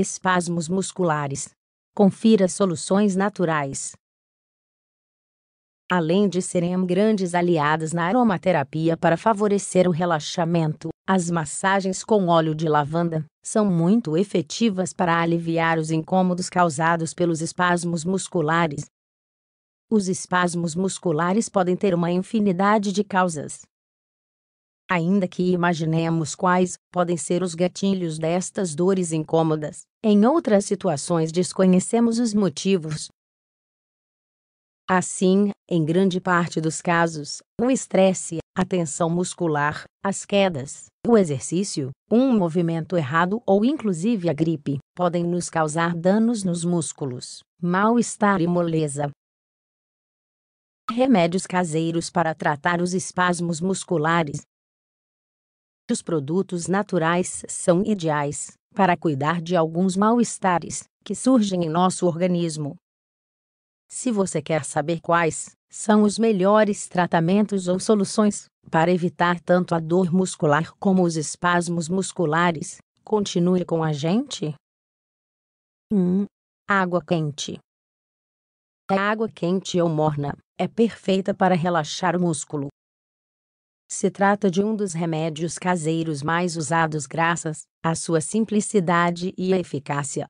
espasmos musculares. Confira soluções naturais. Além de serem grandes aliadas na aromaterapia para favorecer o relaxamento, as massagens com óleo de lavanda são muito efetivas para aliviar os incômodos causados pelos espasmos musculares. Os espasmos musculares podem ter uma infinidade de causas, ainda que imaginemos quais podem ser os gatilhos destas dores incômodas, em outras situações desconhecemos os motivos. Assim, em grande parte dos casos, o estresse, a tensão muscular, as quedas, o exercício, um movimento errado ou inclusive a gripe podem nos causar danos nos músculos, mal-estar e moleza. Remédios caseiros para tratar os espasmos musculares. Os produtos naturais são ideais para cuidar de alguns mal-estares que surgem em nosso organismo. Se você quer saber quais são os melhores tratamentos ou soluções para evitar tanto a dor muscular como os espasmos musculares, continue com a gente. 1. Hum, água quente. A água quente ou morna é perfeita para relaxar o músculo se trata de um dos remédios caseiros mais usados graças à sua simplicidade e eficácia.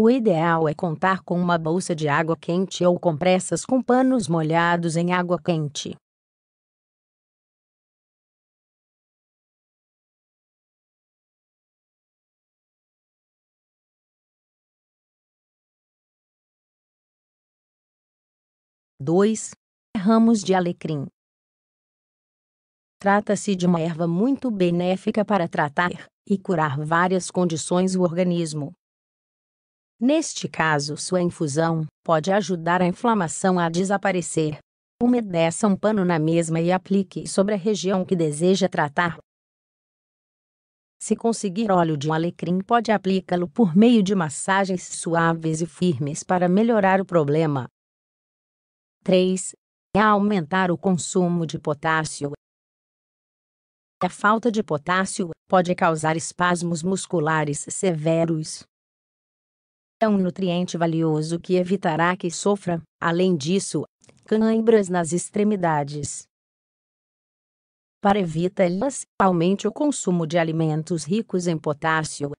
O ideal é contar com uma bolsa de água quente ou compressas com panos molhados em água quente. Dois Ramos de alecrim. Trata-se de uma erva muito benéfica para tratar e curar várias condições do organismo. Neste caso, sua infusão pode ajudar a inflamação a desaparecer. Umedeça um pano na mesma e aplique sobre a região que deseja tratar. Se conseguir óleo de um alecrim, pode aplicá-lo por meio de massagens suaves e firmes para melhorar o problema. 3. Aumentar o consumo de potássio a falta de potássio pode causar espasmos musculares severos. É um nutriente valioso que evitará que sofra, além disso, cãibras nas extremidades. Para evitá-las, aumente o consumo de alimentos ricos em potássio,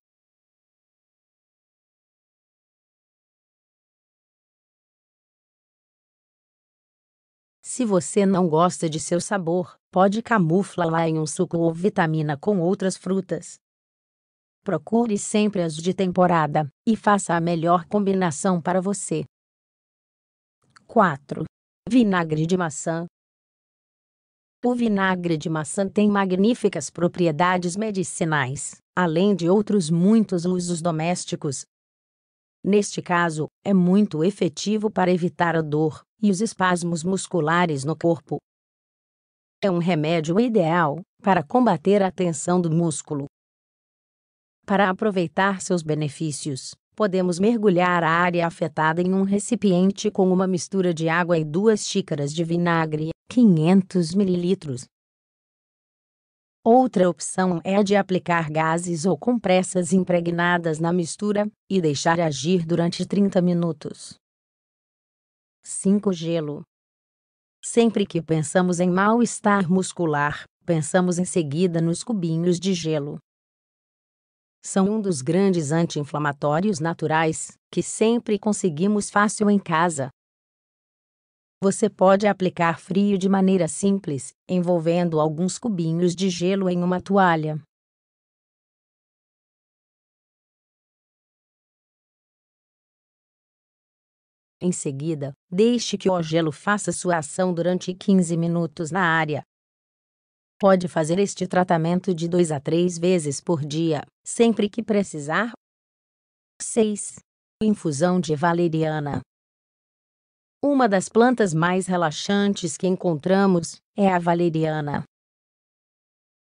Se você não gosta de seu sabor, pode camuflá-la em um suco ou vitamina com outras frutas. Procure sempre as de temporada e faça a melhor combinação para você. 4. Vinagre de maçã. O vinagre de maçã tem magníficas propriedades medicinais, além de outros muitos usos domésticos, Neste caso, é muito efetivo para evitar a dor e os espasmos musculares no corpo. É um remédio ideal para combater a tensão do músculo. Para aproveitar seus benefícios, podemos mergulhar a área afetada em um recipiente com uma mistura de água e duas xícaras de vinagre, 500 ml, Outra opção é a de aplicar gases ou compressas impregnadas na mistura e deixar agir durante 30 minutos. 5. Gelo. Sempre que pensamos em mal-estar muscular, pensamos em seguida nos cubinhos de gelo. São um dos grandes anti-inflamatórios naturais que sempre conseguimos fácil em casa, você pode aplicar frio de maneira simples, envolvendo alguns cubinhos de gelo em uma toalha. Em seguida, deixe que o gelo faça sua ação durante 15 minutos na área. Pode fazer este tratamento de 2 a 3 vezes por dia, sempre que precisar. 6. Infusão de valeriana. Uma das plantas mais relaxantes que encontramos é a valeriana.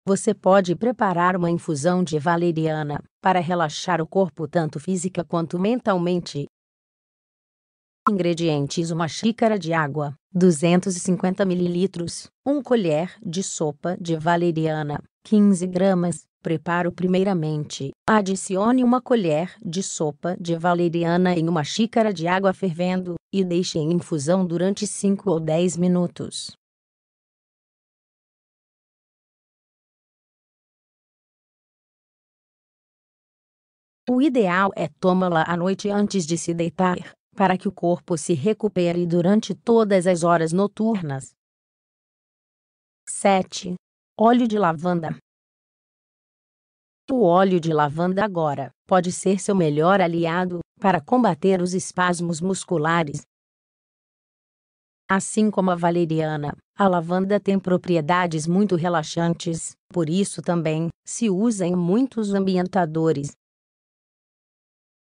Você pode preparar uma infusão de valeriana para relaxar o corpo tanto física quanto mentalmente. Ingredientes: uma xícara de água, 250 ml, 1 colher de sopa de valeriana, 15 gramas, Preparo primeiramente, adicione uma colher de sopa de valeriana em uma xícara de água fervendo e deixe em infusão durante 5 ou 10 minutos. O ideal é tomá-la à noite antes de se deitar, para que o corpo se recupere durante todas as horas noturnas. 7. Óleo de lavanda. O óleo de lavanda agora pode ser seu melhor aliado para combater os espasmos musculares. Assim como a valeriana, a lavanda tem propriedades muito relaxantes, por isso também se usa em muitos ambientadores.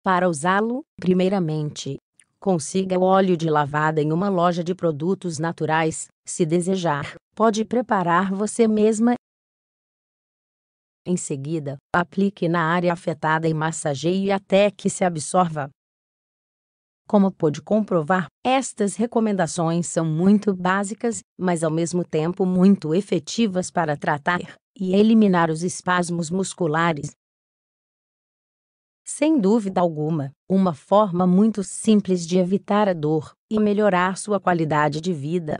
Para usá-lo, primeiramente, consiga o óleo de lavada em uma loja de produtos naturais, se desejar. Pode preparar você mesma em seguida, aplique na área afetada e massageie até que se absorva. Como pude comprovar, estas recomendações são muito básicas, mas ao mesmo tempo muito efetivas para tratar e eliminar os espasmos musculares. Sem dúvida alguma, uma forma muito simples de evitar a dor e melhorar sua qualidade de vida